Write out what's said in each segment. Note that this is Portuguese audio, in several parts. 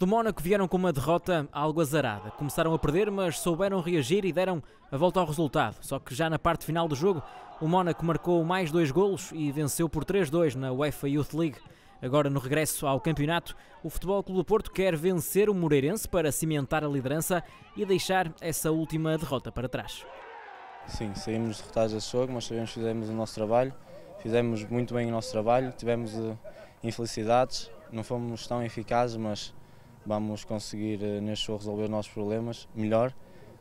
Do Mónaco vieram com uma derrota algo azarada. Começaram a perder, mas souberam reagir e deram a volta ao resultado. Só que já na parte final do jogo, o Mónaco marcou mais dois golos e venceu por 3-2 na UEFA Youth League. Agora, no regresso ao campeonato, o Futebol Clube do Porto quer vencer o Moreirense para cimentar a liderança e deixar essa última derrota para trás. Sim, saímos derrotados desse jogo, mas sabemos que fizemos o nosso trabalho, fizemos muito bem o nosso trabalho, tivemos eh, infelicidades, não fomos tão eficazes, mas vamos conseguir eh, neste show resolver os nossos problemas melhor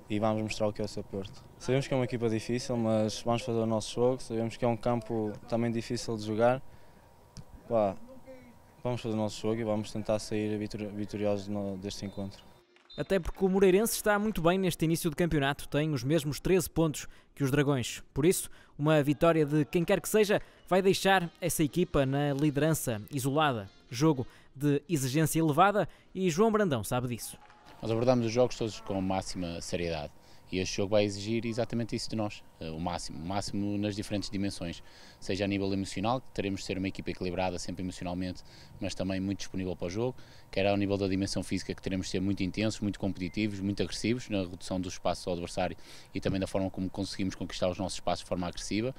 e vamos mostrar o que é o seu Porto. Sabemos que é uma equipa difícil, mas vamos fazer o nosso jogo, sabemos que é um campo também difícil de jogar. Pá, vamos fazer o nosso jogo e vamos tentar sair vitoriosos deste encontro. Até porque o Moreirense está muito bem neste início de campeonato, tem os mesmos 13 pontos que os Dragões. Por isso, uma vitória de quem quer que seja vai deixar essa equipa na liderança isolada. Jogo de exigência elevada e João Brandão sabe disso. Nós abordamos os jogos todos com máxima seriedade. E este jogo vai exigir exatamente isso de nós, eh, o máximo, o máximo nas diferentes dimensões, seja a nível emocional, que teremos de ser uma equipa equilibrada sempre emocionalmente, mas também muito disponível para o jogo, quer ao nível da dimensão física, que teremos de ser muito intensos, muito competitivos, muito agressivos na redução dos espaços ao adversário e também da forma como conseguimos conquistar os nossos espaços de forma agressiva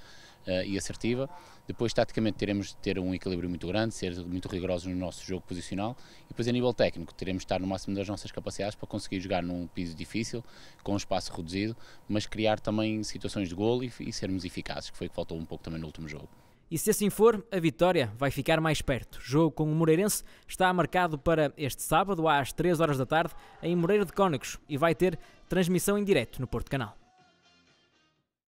uh, e assertiva. Depois, taticamente, teremos de ter um equilíbrio muito grande, ser muito rigorosos no nosso jogo posicional e depois, a nível técnico, teremos de estar no máximo das nossas capacidades para conseguir jogar num piso difícil, com um espaço reduzido, mas criar também situações de golo e, e sermos eficazes, que foi o que faltou um pouco também no último jogo. E se assim for, a vitória vai ficar mais perto. O jogo com o Moreirense está marcado para este sábado às 3 horas da tarde em Moreira de Cónicos e vai ter transmissão em direto no Porto Canal.